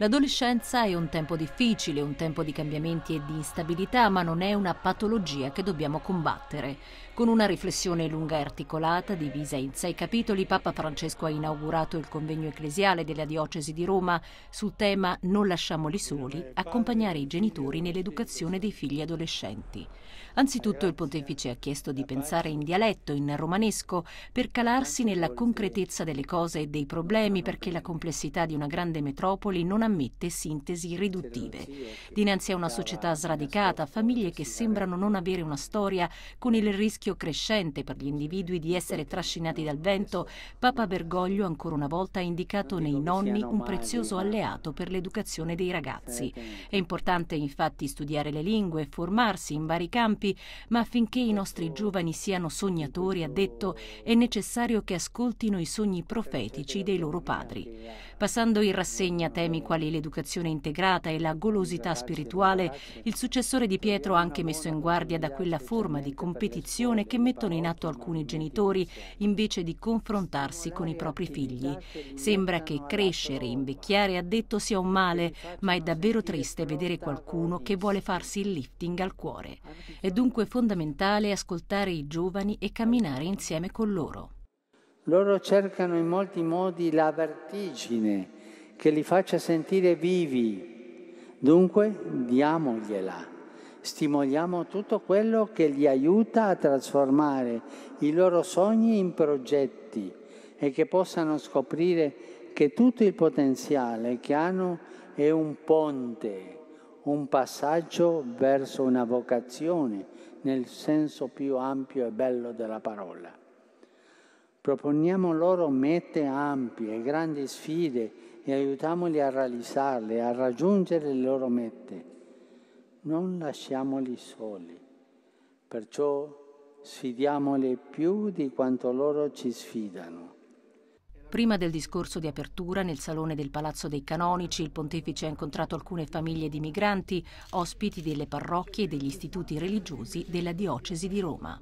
L'adolescenza è un tempo difficile, un tempo di cambiamenti e di instabilità, ma non è una patologia che dobbiamo combattere. Con una riflessione lunga e articolata, divisa in sei capitoli, Papa Francesco ha inaugurato il convegno ecclesiale della Diocesi di Roma sul tema Non lasciamoli soli, accompagnare i genitori nell'educazione dei figli adolescenti. Anzitutto il pontefice ha chiesto di pensare in dialetto, in romanesco, per calarsi nella concretezza delle cose e dei problemi, perché la complessità di una grande metropoli non ha ammette sintesi riduttive. Dinanzi a una società sradicata, famiglie che sembrano non avere una storia, con il rischio crescente per gli individui di essere trascinati dal vento, Papa Bergoglio ancora una volta ha indicato nei nonni un prezioso alleato per l'educazione dei ragazzi. È importante infatti studiare le lingue, formarsi in vari campi, ma affinché i nostri giovani siano sognatori, ha detto, è necessario che ascoltino i sogni profetici dei loro padri. Eh. Passando in rassegna temi quali l'educazione integrata e la golosità spirituale, il successore di Pietro ha anche messo in guardia da quella forma di competizione che mettono in atto alcuni genitori invece di confrontarsi con i propri figli. Sembra che crescere, invecchiare ha detto sia un male, ma è davvero triste vedere qualcuno che vuole farsi il lifting al cuore. È dunque fondamentale ascoltare i giovani e camminare insieme con loro. Loro cercano in molti modi la vertigine, che li faccia sentire vivi. Dunque diamogliela, stimoliamo tutto quello che li aiuta a trasformare i loro sogni in progetti e che possano scoprire che tutto il potenziale che hanno è un ponte, un passaggio verso una vocazione nel senso più ampio e bello della parola. Proponiamo loro mete ampie, grandi sfide e aiutiamoli a realizzarle, a raggiungere le loro mete. Non lasciamoli soli, perciò sfidiamole più di quanto loro ci sfidano. Prima del discorso di apertura, nel salone del Palazzo dei Canonici, il pontefice ha incontrato alcune famiglie di migranti, ospiti delle parrocchie e degli istituti religiosi della diocesi di Roma.